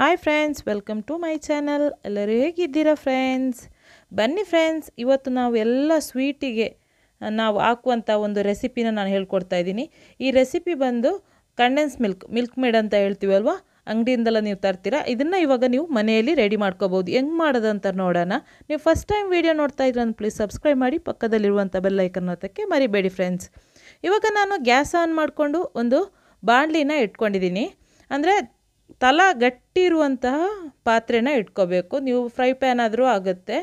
hi friends welcome to my channel ಎಲ್ಲರೂ ಹೇಗಿದ್ದೀರಾ friends ಬನ್ನಿ ಫ್ರೆಂಡ್ಸ್ ಇವತ್ತು ನಾವು ಎಲ್ಲ ಸ್ವೀಟಿಗೆ ನಾವು ಹಾಕುವಂಥ ಒಂದು ರೆಸಿಪಿನ ನಾನು ಹೇಳ್ಕೊಡ್ತಾ ಇದ್ದೀನಿ ಈ ರೆಸಿಪಿ ಬಂದು ಕಂಡೆನ್ಸ್ ಮಿಲ್ಕ್ ಮಿಲ್ಕ್ ಮೇಡ್ ಅಂತ ಹೇಳ್ತೀವಲ್ವ ಅಂಗಡಿಯಿಂದೆಲ್ಲ ನೀವು ತರ್ತೀರಾ ಇದನ್ನು ಇವಾಗ ನೀವು ಮನೆಯಲ್ಲಿ ರೆಡಿ ಮಾಡ್ಕೋಬೋದು ಹೆಂಗೆ ಮಾಡೋದಂತ ನೋಡೋಣ ನೀವು ಫಸ್ಟ್ ಟೈಮ್ ವೀಡಿಯೋ ನೋಡ್ತಾ ಇದ್ರೆ ಪ್ಲೀಸ್ ಸಬ್ಸ್ಕ್ರೈಬ್ ಮಾಡಿ ಪಕ್ಕದಲ್ಲಿರುವಂಥ ಬೆಲ್ಲೈಕನ್ ಹತ್ತಕ್ಕೆ ಮರಿಬೇಡಿ ಫ್ರೆಂಡ್ಸ್ ಇವಾಗ ನಾನು ಗ್ಯಾಸ್ ಆನ್ ಮಾಡಿಕೊಂಡು ಒಂದು ಬಾಣಲಿನ ಇಟ್ಕೊಂಡಿದ್ದೀನಿ ಅಂದರೆ ತಲ ಗಟ್ಟಿರುವಂತಹ ಪಾತ್ರೆನ ಇಟ್ಕೋಬೇಕು ನೀವು ಫ್ರೈ ಪ್ಯಾನ್ ಆದರೂ ಆಗುತ್ತೆ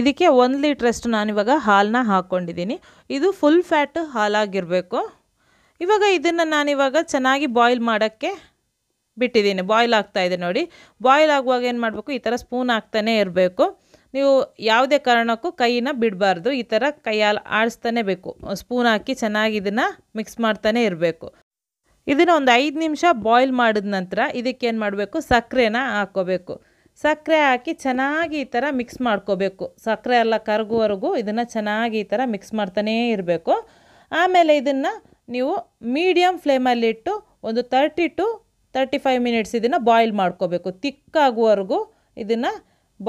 ಇದಕ್ಕೆ ಒಂದು ಲೀಟ್ರಷ್ಟು ನಾನಿವಾಗ ಹಾಲನ್ನ ಹಾಕ್ಕೊಂಡಿದ್ದೀನಿ ಇದು ಫುಲ್ ಫ್ಯಾಟ್ ಹಾಲಾಗಿರಬೇಕು ಇವಾಗ ಇದನ್ನು ನಾನಿವಾಗ ಚೆನ್ನಾಗಿ ಬಾಯ್ಲ್ ಮಾಡೋಕ್ಕೆ ಬಿಟ್ಟಿದ್ದೀನಿ ಬಾಯ್ಲ್ ಆಗ್ತಾಯಿದೆ ನೋಡಿ ಬಾಯ್ಲ್ ಆಗುವಾಗ ಏನು ಮಾಡಬೇಕು ಈ ಥರ ಸ್ಪೂನ್ ಆಗ್ತಾನೇ ಇರಬೇಕು ನೀವು ಯಾವುದೇ ಕಾರಣಕ್ಕೂ ಕೈನ ಬಿಡಬಾರ್ದು ಈ ಥರ ಕೈಯಲ್ಲಿ ಆಡಿಸ್ತಾನೇ ಬೇಕು ಸ್ಪೂನ್ ಹಾಕಿ ಚೆನ್ನಾಗಿ ಇದನ್ನು ಮಿಕ್ಸ್ ಮಾಡ್ತಾನೆ ಇರಬೇಕು ಇದನ್ನು ಒಂದು ಐದು ನಿಮಿಷ ಬಾಯ್ಲ್ ಮಾಡಿದ ನಂತರ ಇದಕ್ಕೇನು ಮಾಡಬೇಕು ಸಕ್ಕರೆನ ಹಾಕ್ಕೋಬೇಕು ಸಕ್ಕರೆ ಹಾಕಿ ಚೆನ್ನಾಗಿ ಈ ಥರ ಮಿಕ್ಸ್ ಮಾಡ್ಕೋಬೇಕು ಸಕ್ಕರೆ ಎಲ್ಲ ಕರಗುವವರೆಗೂ ಇದನ್ನು ಚೆನ್ನಾಗಿ ಈ ಥರ ಮಿಕ್ಸ್ ಮಾಡ್ತಾನೇ ಇರಬೇಕು ಆಮೇಲೆ ಇದನ್ನು ನೀವು ಮೀಡಿಯಮ್ ಫ್ಲೇಮಲ್ಲಿಟ್ಟು ಒಂದು thirty to thirty five minutes ಇದನ್ನು ಬಾಯ್ಲ್ ಮಾಡ್ಕೋಬೇಕು ತಿಕ್ಕಾಗುವವರೆಗೂ ಇದನ್ನು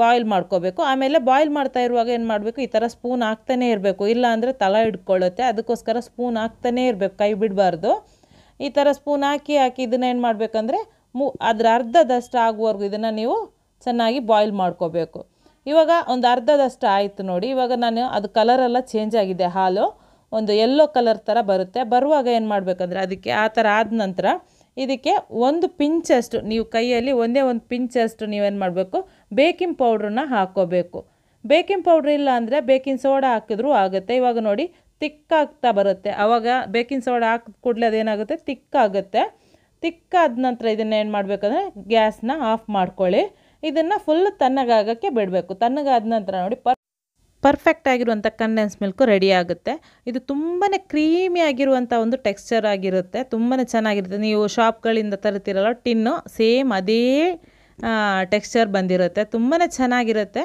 ಬಾಯ್ಲ್ ಮಾಡ್ಕೋಬೇಕು ಆಮೇಲೆ ಬಾಯ್ಲ್ ಮಾಡ್ತಾ ಇರುವಾಗ ಏನು ಮಾಡಬೇಕು ಈ ಥರ ಸ್ಪೂನ್ ಹಾಕ್ತಾನೇ ಇರಬೇಕು ಇಲ್ಲ ಅಂದರೆ ತಳ ಹಿಡ್ಕೊಳ್ಳುತ್ತೆ ಅದಕ್ಕೋಸ್ಕರ ಸ್ಪೂನ್ ಹಾಕ್ತಾನೇ ಇರಬೇಕು ಕೈ ಬಿಡಬಾರ್ದು ಈ ಥರ ಸ್ಪೂನ್ ಹಾಕಿ ಹಾಕಿ ಇದನ್ನು ಏನು ಮಾಡಬೇಕಂದ್ರೆ ಮು ಅದರ ಅರ್ಧದಷ್ಟು ಆಗುವವರೆಗೂ ಇದನ್ನು ನೀವು ಚೆನ್ನಾಗಿ ಬಾಯ್ಲ್ ಮಾಡ್ಕೋಬೇಕು ಇವಾಗ ಒಂದು ಅರ್ಧದಷ್ಟು ಆಯಿತು ನೋಡಿ ಇವಾಗ ನಾನು ಅದು ಕಲರೆಲ್ಲ ಚೇಂಜ್ ಆಗಿದೆ ಹಾಲು ಒಂದು ಯೆಲ್ಲೋ ಕಲರ್ ಥರ ಬರುತ್ತೆ ಬರುವಾಗ ಏನು ಮಾಡಬೇಕಂದ್ರೆ ಅದಕ್ಕೆ ಆ ಥರ ಆದ ನಂತರ ಇದಕ್ಕೆ ಒಂದು ಪಿಂಚಷ್ಟು ನೀವು ಕೈಯಲ್ಲಿ ಒಂದೇ ಒಂದು ಪಿಂಚಷ್ಟು ನೀವೇನು ಮಾಡಬೇಕು ಬೇಕಿಂಗ್ ಪೌಡ್ರನ್ನ ಹಾಕ್ಕೋಬೇಕು ಬೇಕಿಂಗ್ ಪೌಡ್ರ್ ಇಲ್ಲ ಅಂದರೆ ಬೇಕಿಂಗ್ ಸೋಡಾ ಹಾಕಿದ್ರೂ ಆಗುತ್ತೆ ಇವಾಗ ನೋಡಿ ತಿಕ್ಕಾಗ್ತಾ ಬರುತ್ತೆ ಆವಾಗ ಬೇಕಿಂಗ್ ಸೋಡಾ ಹಾಕಿದ ಕೂಡಲೇ ಅದೇನಾಗುತ್ತೆ ತಿಕ್ಕಾಗುತ್ತೆ ತಿಕ್ಕಾದ ನಂತರ ಇದನ್ನು ಏನು ಮಾಡಬೇಕಂದ್ರೆ ಗ್ಯಾಸ್ನ ಆಫ್ ಮಾಡ್ಕೊಳ್ಳಿ ಇದನ್ನು ಫುಲ್ ತಣ್ಣಗಾಗೋಕ್ಕೆ ಬಿಡಬೇಕು ತಣ್ಣಗಾದ ನಂತರ ನೋಡಿ ಪರ್ ಪರ್ಫೆಕ್ಟ್ ಆಗಿರುವಂಥ ಕಂಡೆನ್ಸ್ ಮಿಲ್ಕು ರೆಡಿ ಆಗುತ್ತೆ ಇದು ತುಂಬಾ ಕ್ರೀಮಿ ಆಗಿರುವಂಥ ಒಂದು ಟೆಕ್ಸ್ಚರ್ ಆಗಿರುತ್ತೆ ತುಂಬಾ ಚೆನ್ನಾಗಿರುತ್ತೆ ನೀವು ಶಾಪ್ಗಳಿಂದ ತರುತ್ತಿರಲ್ಲ ಟಿನ್ನು ಸೇಮ್ ಅದೇ ಟೆಕ್ಸ್ಚರ್ ಬಂದಿರುತ್ತೆ ತುಂಬಾ ಚೆನ್ನಾಗಿರುತ್ತೆ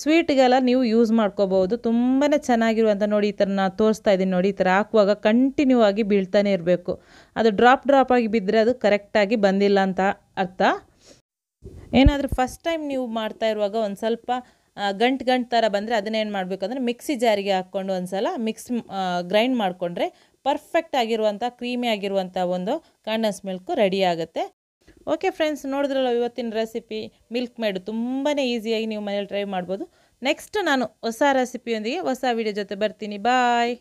ಸ್ವೀಟ್ಗೆಲ್ಲ ನೀವು ಯೂಸ್ ಮಾಡ್ಕೋಬಹುದು ತುಂಬಾ ಚೆನ್ನಾಗಿರುವಂಥ ನೋಡಿ ಈ ಥರ ನಾನು ತೋರಿಸ್ತಾ ಇದ್ದೀನಿ ನೋಡಿ ಈ ಥರ ಹಾಕುವಾಗ ಕಂಟಿನ್ಯೂ ಆಗಿ ಬೀಳ್ತಾನೆ ಇರಬೇಕು ಅದು ಡ್ರಾಪ್ ಡ್ರಾಪ್ ಆಗಿ ಬಿದ್ದರೆ ಅದು ಕರೆಕ್ಟಾಗಿ ಬಂದಿಲ್ಲ ಅಂತ ಅರ್ಥ ಏನಾದರೂ ಫಸ್ಟ್ ಟೈಮ್ ನೀವು ಮಾಡ್ತಾ ಇರುವಾಗ ಒಂದು ಸ್ವಲ್ಪ ಗಂಟು ಗಂಟು ಥರ ಬಂದರೆ ಅದನ್ನೇನು ಮಾಡಬೇಕು ಅಂದರೆ ಮಿಕ್ಸಿ ಜಾರಿಗೆ ಹಾಕ್ಕೊಂಡು ಒಂದು ಸಲ ಮಿಕ್ಸ್ ಗ್ರೈಂಡ್ ಮಾಡಿಕೊಂಡ್ರೆ ಪರ್ಫೆಕ್ಟ್ ಆಗಿರುವಂಥ ಕ್ರೀಮಿ ಆಗಿರುವಂಥ ಒಂದು ಕಾಂಡನ್ಸ್ ಮಿಲ್ಕು ರೆಡಿ ಆಗುತ್ತೆ ಓಕೆ ಫ್ರೆಂಡ್ಸ್ ನೋಡಿದ್ರಲ್ಲ ಇವತ್ತಿನ ರೆಸಿಪಿ ಮಿಲ್ಕ್ ಮೇಡು ತುಂಬಾ ಈಸಿಯಾಗಿ ನೀವು ಮನೇಲಿ ಟ್ರೈ ಮಾಡ್ಬೋದು ನೆಕ್ಸ್ಟ್ ನಾನು ಹೊಸ ರೆಸಿಪಿಯೊಂದಿಗೆ ಹೊಸ ವಿಡಿಯೋ ಜೊತೆ ಬರ್ತೀನಿ ಬಾಯ್